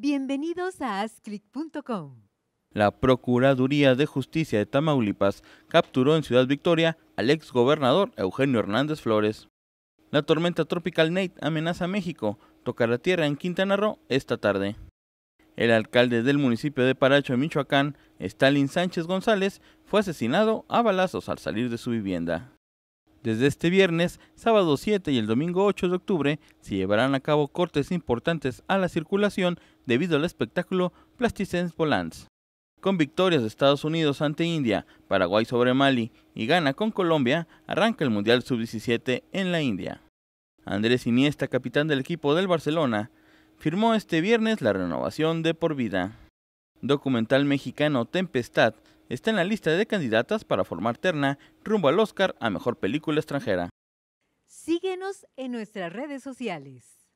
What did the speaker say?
Bienvenidos a asclick.com. La Procuraduría de Justicia de Tamaulipas capturó en Ciudad Victoria al ex gobernador Eugenio Hernández Flores. La tormenta tropical Nate amenaza a México, tocará tierra en Quintana Roo esta tarde. El alcalde del municipio de Paracho, Michoacán, Stalin Sánchez González, fue asesinado a balazos al salir de su vivienda. Desde este viernes, sábado 7 y el domingo 8 de octubre se llevarán a cabo cortes importantes a la circulación debido al espectáculo Plasticens Volants. Con victorias de Estados Unidos ante India, Paraguay sobre Mali y Ghana con Colombia, arranca el Mundial Sub-17 en la India. Andrés Iniesta, capitán del equipo del Barcelona, firmó este viernes la renovación de por vida. Documental mexicano Tempestad está en la lista de candidatas para formar terna rumbo al Oscar a Mejor Película Extranjera. Síguenos en nuestras redes sociales.